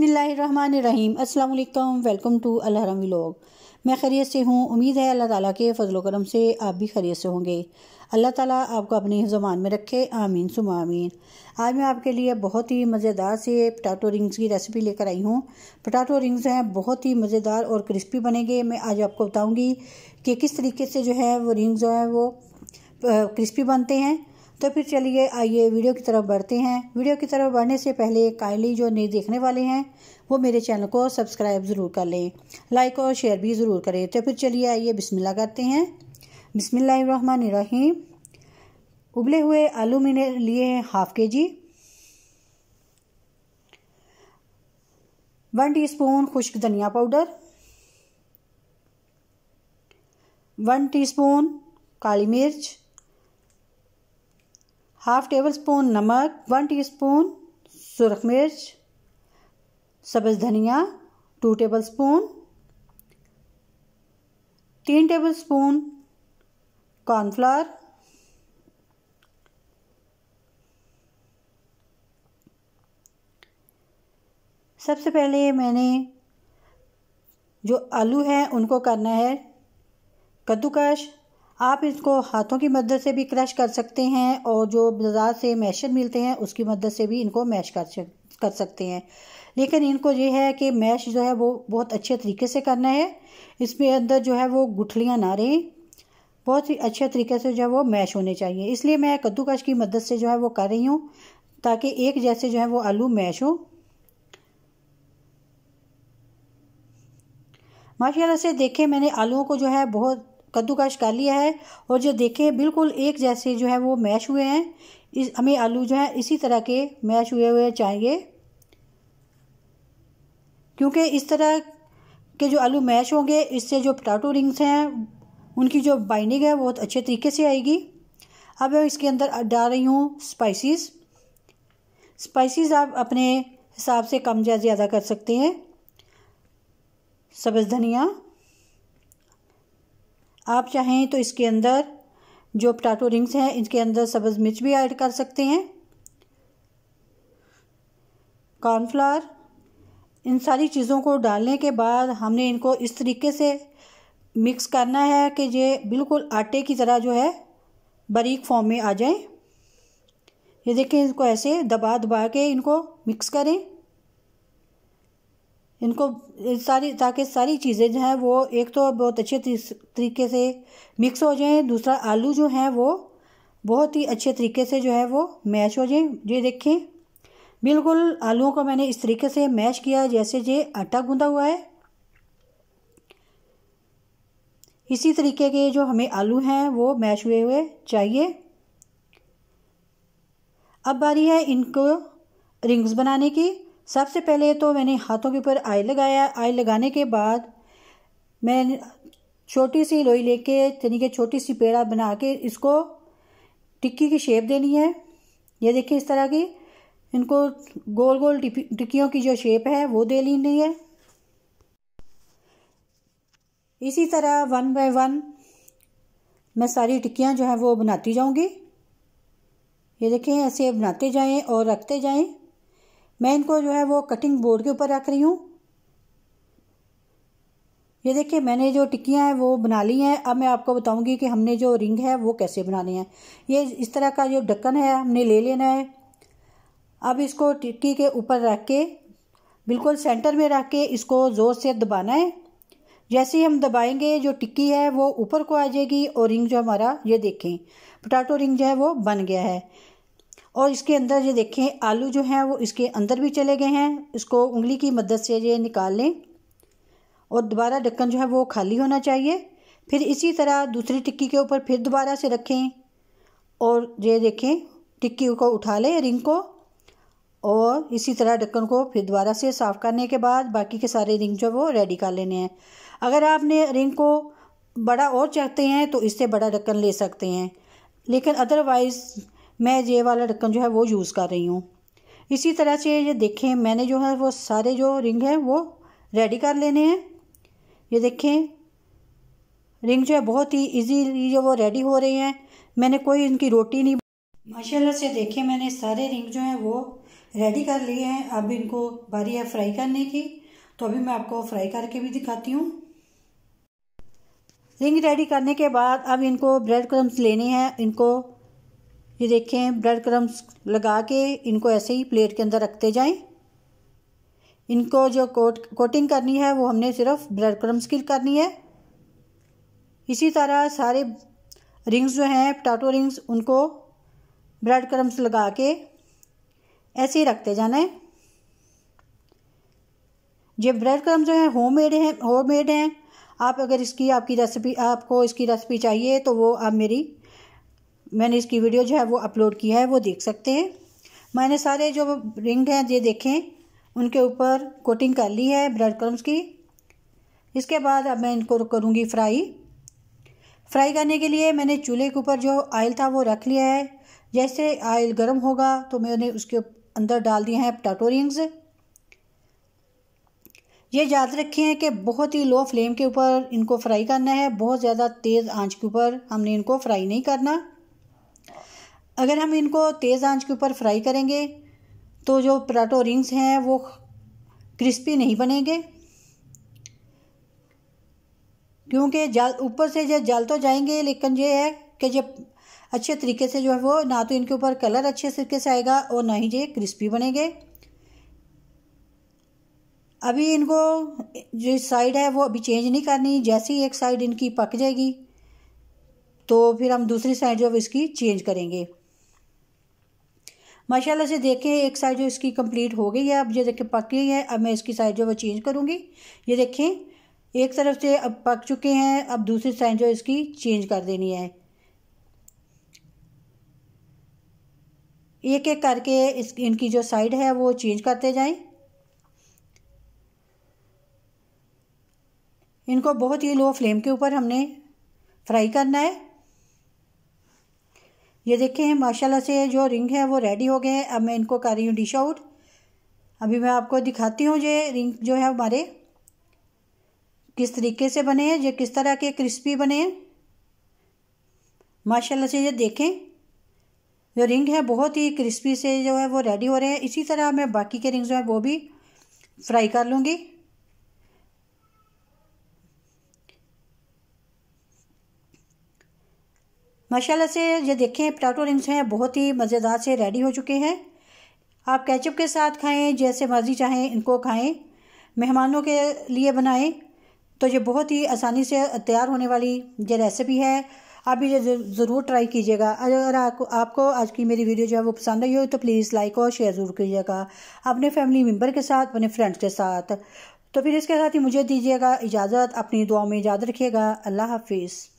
बिसमीम् अल्लाम welcome to अलहरम vlog मैं खैरियत से हूँ उम्मीद है अल्लाह ताला के फजल करम से आप भी खैरियत से होंगे अल्लाह ताला आपको अपनी ज़ुबान में रखे आमीन सुम आमीन आज मैं आपके लिए बहुत ही मज़ेदार से पटाटो रिंग्स की रेसिपी लेकर आई हूँ पटाटो रिंग्स हैं बहुत ही मज़ेदार और क्रिस्पी बनेंगे मैं आज आपको बताऊँगी कि किस तरीके से जो है वो रिंग्स जो है वो क्रिस्पी बनते हैं तो फिर चलिए आइए वीडियो की तरफ बढ़ते हैं वीडियो की तरफ बढ़ने से पहले काइंडली जो नहीं देखने वाले हैं वो मेरे चैनल को सब्सक्राइब ज़रूर कर लें लाइक और शेयर भी ज़रूर करें तो फिर चलिए आइए बिस्मिल्लाह करते हैं रहीम उबले हुए आलू मैंने लिए हैं हाफ़ के जी वन टीस्पून खुश्क धनिया पाउडर वन टीस्पून काली मिर्च हाफ टेबल स्पून नमक वन टी स्पून सुरख मिर्च सब्ज़ धनिया टू टेबल स्पून तीन टेबल स्पून कॉर्नफ्लावर सबसे पहले मैंने जो आलू हैं उनको करना है कद्दूकश आप इसको हाथों की मदद से भी क्रश कर सकते हैं और जो बाज़ार से मैशर मिलते हैं उसकी मदद से भी इनको मैश कर कर सकते हैं लेकिन इनको ये है कि मैश जो है वो बहुत अच्छे तरीके से करना है इसमें अंदर जो है वो गुठलियाँ ना रहें बहुत ही अच्छे तरीके से जो है वो मैश होने चाहिए इसलिए मैं कद्दूकश की मदद से जो है वो कर रही हूँ ताकि एक जैसे जो है वो आलू मैश हो माशाल्लाह से देखें मैंने आलूओं को जो है बहुत कद्दूकाश कर लिया है और जो देखें बिल्कुल एक जैसे जो है वो मैश हुए हैं इस हमें आलू जो है इसी तरह के मैश हुए हुए चाहिए क्योंकि इस तरह के जो आलू मैश होंगे इससे जो पटाटो रिंग्स हैं उनकी जो बाइंडिंग है बहुत अच्छे तरीके से आएगी अब मैं इसके अंदर डाल रही हूँ स्पाइसेस स्पाइसेस आप अपने हिसाब से कम ज़्यादा कर सकते हैं सब्ज़ धनिया आप चाहें तो इसके अंदर जो पटाटो रिंग्स हैं इसके अंदर सब्ज़ मिर्च भी ऐड कर सकते हैं कॉर्नफ्लावर इन सारी चीज़ों को डालने के बाद हमने इनको इस तरीके से मिक्स करना है कि ये बिल्कुल आटे की तरह जो है बारीक फॉर्म में आ जाए ये देखें इसको ऐसे दबा दबा के इनको मिक्स करें इनको सारी ताकि सारी चीज़ें जो हैं वो एक तो बहुत अच्छे तरीके से मिक्स हो जाएं दूसरा आलू जो हैं वो बहुत ही अच्छे तरीके से जो है वो मैश हो जाएं ये देखें बिल्कुल आलूओं को मैंने इस तरीके से मैश किया जैसे ये आटा गूंदा हुआ है इसी तरीके के जो हमें आलू हैं वो मैश हुए हुए चाहिए अब बारी है इनको रिंग्स बनाने की सबसे पहले तो मैंने हाथों के ऊपर आयल लगाया आयल लगाने के बाद मैं छोटी सी लोई लेके यानी कि छोटी सी पेड़ा बना के इसको टिक्की की शेप देनी है ये देखिए इस तरह की इनको गोल गोल टिक्कियों की जो शेप है वो दे लेनी है इसी तरह वन बाय वन मैं सारी टिक्कियाँ जो है वो बनाती जाऊँगी ये देखें ऐसे बनाते जाएं और रखते जाएं मैं इनको जो है वो कटिंग बोर्ड के ऊपर रख रही हूँ ये देखिए मैंने जो टिक्कियाँ हैं वो बना ली हैं अब मैं आपको बताऊंगी कि हमने जो रिंग है वो कैसे बनानी है ये इस तरह का जो ढक्कन है हमने ले लेना है अब इसको टिक्की के ऊपर रख के बिल्कुल सेंटर में रख के इसको ज़ोर से दबाना है जैसे ही हम दबाएंगे जो टिक्की है वो ऊपर को आ जाएगी और रिंग जो हमारा ये देखें पटाटो रिंग जो है वो बन गया है और इसके अंदर ये देखें आलू जो हैं वो इसके अंदर भी चले गए हैं इसको उंगली की मदद से ये निकाल लें और दोबारा ढक्कन जो है वो खाली होना चाहिए फिर इसी तरह दूसरी टिक्की के ऊपर फिर दोबारा से रखें और ये देखें टिक्की को उठा लें रिंग को और इसी तरह ढक्कन को फिर दोबारा से साफ़ करने के बाद बाकी के सारे रिंग जो वो रेडी कर लेने हैं अगर आपने रिंग को बड़ा और चाहते हैं तो इससे बड़ा ढक्कन ले सकते हैं लेकिन अदरवाइज़ मैं ये वाला ढक्कन जो है वो यूज़ कर रही हूँ इसी तरह से ये देखें मैंने जो है वो सारे जो रिंग हैं वो रेडी कर लेने हैं ये देखें रिंग जो है बहुत ही इजीली जो वो रेडी हो रही हैं मैंने कोई इनकी रोटी नहीं माशाल्लाह से देखें मैंने सारे रिंग जो हैं वो रेडी कर लिए हैं अब इनको बारी है फ्राई करने की तो अभी मैं आपको फ्राई करके भी दिखाती हूँ रिंग रेडी करने के बाद अब इनको ब्रेड क्रम्स लेने हैं इनको ये देखें ब्रेड क्रम्स लगा के इनको ऐसे ही प्लेट के अंदर रखते जाएं इनको जो कोट कोटिंग करनी है वो हमने सिर्फ ब्रेड क्रम्स की करनी है इसी तरह सारे रिंग्स जो हैं पटाटो रिंग्स उनको ब्रेड क्रम्स लगा के ऐसे ही रखते जाना है ये ब्रेड क्रम्स जो हैं होम मेड हैं होम मेड हैं आप अगर इसकी आपकी रेसिपी आपको इसकी रेसिपी चाहिए तो वो आप मेरी मैंने इसकी वीडियो जो है वो अपलोड किया है वो देख सकते हैं मैंने सारे जो रिंग हैं ये देखें उनके ऊपर कोटिंग कर ली है ब्रेड क्रम्स की इसके बाद अब मैं इनको करूँगी फ्राई फ्राई करने के लिए मैंने चूल्हे के ऊपर जो आयल था वो रख लिया है जैसे आयल गर्म होगा तो मैंने उसके अंदर डाल दिए हैं पटाटो रिंग्स ये याद हैं कि बहुत ही लो फ्लेम के ऊपर इनको फ्राई करना है बहुत ज़्यादा तेज़ आंच के ऊपर हमने इनको फ्राई नहीं करना अगर हम इनको तेज़ आंच के ऊपर फ्राई करेंगे तो जो पराठो रिंग्स हैं वो क्रिस्पी नहीं बनेंगे क्योंकि जल ऊपर से जो जल तो जाएंगे लेकिन ये है कि जब अच्छे तरीके से जो है वो ना तो इनके ऊपर कलर अच्छे तरीके से आएगा और ना ही ये क्रिस्पी बनेंगे अभी इनको जो साइड है वो अभी चेंज नहीं करनी जैसे ही एक साइड इनकी पक जाएगी तो फिर हम दूसरी साइड जो है इसकी चेंज करेंगे माशाल्लाह से देखें एक साइड जो इसकी कंप्लीट हो गई है अब ये देखें पक गई है अब मैं इसकी साइड जो वो चेंज करूँगी ये देखें एक तरफ से अब पक चुके हैं अब दूसरी साइड जो इसकी चेंज कर देनी है एक एक करके इस इनकी जो साइड है वो चेंज करते जाएं इनको बहुत ही लो फ्लेम के ऊपर हमने फ्राई करना है ये देखें माशाल्लाह से जो रिंग है वो रेडी हो गए हैं अब मैं इनको कर रही हूँ डिश आउट अभी मैं आपको दिखाती हूँ ये रिंग जो है हमारे किस तरीके से बने हैं ये किस तरह के क्रिस्पी बने हैं माशाल्लाह से ये देखें जो रिंग है बहुत ही क्रिस्पी से जो है वो रेडी हो रहे हैं इसी तरह मैं बाकी के रिंग्स जो है वो भी फ्राई कर लूँगी माशाल्लाह से ये देखें पटाटो रिंग्स हैं बहुत ही मज़ेदार से रेडी हो चुके हैं आप कैचअप के साथ खाएं जैसे मर्ज़ी चाहें इनको खाएं मेहमानों के लिए बनाएं तो ये बहुत ही आसानी से तैयार होने वाली ये रेसिपी है आप ये ज़रूर ट्राई कीजिएगा अगर आपको आपको आज की मेरी वीडियो जो है वो पसंद आई हो तो प्लीज़ लाइक और शेयर ज़रूर कीजिएगा अपने फैमिली मेम्बर के साथ अपने फ्रेंड्स के साथ तो फिर इसके साथ ही मुझे दीजिएगा इजाज़त अपनी दुआ में याद रखिएगा अल्लाह हाफिज़